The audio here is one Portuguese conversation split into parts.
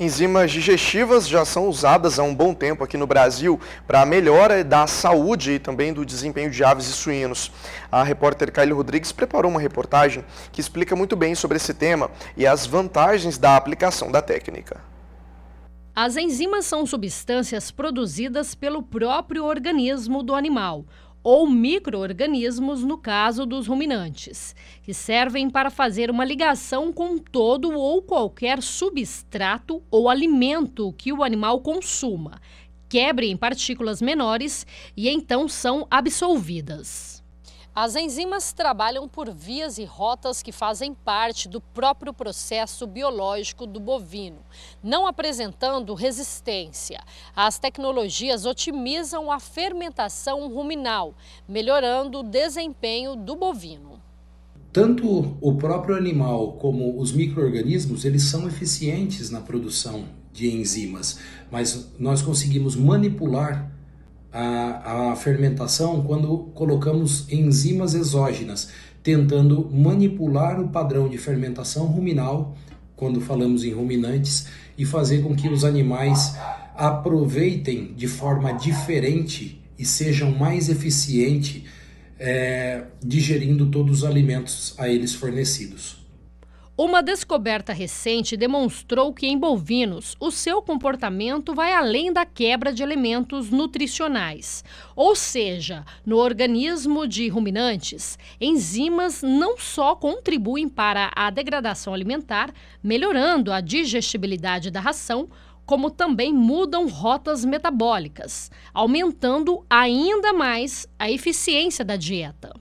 Enzimas digestivas já são usadas há um bom tempo aqui no Brasil para a melhora da saúde e também do desempenho de aves e suínos. A repórter Kylie Rodrigues preparou uma reportagem que explica muito bem sobre esse tema e as vantagens da aplicação da técnica. As enzimas são substâncias produzidas pelo próprio organismo do animal ou microorganismos no caso dos ruminantes, que servem para fazer uma ligação com todo ou qualquer substrato ou alimento que o animal consuma, quebre em partículas menores e então são absolvidas. As enzimas trabalham por vias e rotas que fazem parte do próprio processo biológico do bovino, não apresentando resistência. As tecnologias otimizam a fermentação ruminal, melhorando o desempenho do bovino. Tanto o próprio animal como os micro-organismos, eles são eficientes na produção de enzimas, mas nós conseguimos manipular a, a fermentação quando colocamos enzimas exógenas, tentando manipular o padrão de fermentação ruminal, quando falamos em ruminantes, e fazer com que os animais aproveitem de forma diferente e sejam mais eficientes é, eh, digerindo todos os alimentos a eles fornecidos. Uma descoberta recente demonstrou que em bovinos o seu comportamento vai além da quebra de elementos nutricionais. Ou seja, no organismo de ruminantes, enzimas não só contribuem para a degradação alimentar, melhorando a digestibilidade da ração, como também mudam rotas metabólicas, aumentando ainda mais a eficiência da dieta.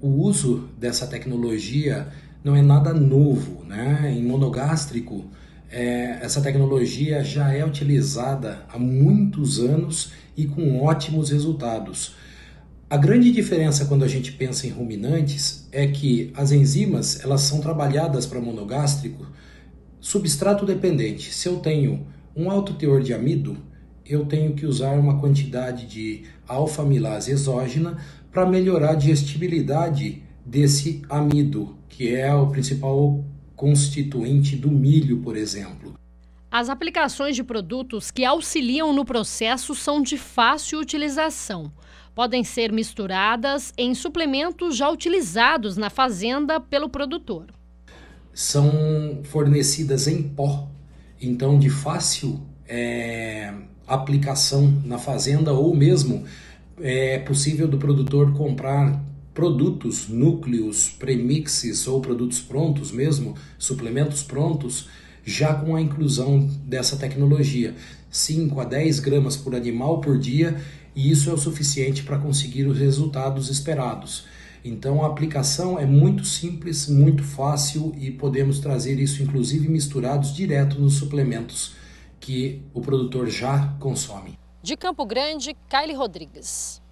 O uso dessa tecnologia não é nada novo, né? Em monogástrico, é, essa tecnologia já é utilizada há muitos anos e com ótimos resultados. A grande diferença quando a gente pensa em ruminantes é que as enzimas elas são trabalhadas para monogástrico substrato dependente. Se eu tenho um alto teor de amido, eu tenho que usar uma quantidade de alfa-milase exógena para melhorar a digestibilidade desse amido, que é o principal constituinte do milho, por exemplo. As aplicações de produtos que auxiliam no processo são de fácil utilização. Podem ser misturadas em suplementos já utilizados na fazenda pelo produtor. São fornecidas em pó, então de fácil é, aplicação na fazenda ou mesmo é possível do produtor comprar produtos, núcleos, premixes ou produtos prontos mesmo, suplementos prontos, já com a inclusão dessa tecnologia. 5 a 10 gramas por animal por dia, e isso é o suficiente para conseguir os resultados esperados. Então a aplicação é muito simples, muito fácil e podemos trazer isso inclusive misturados direto nos suplementos que o produtor já consome. De Campo Grande, Kylie Rodrigues.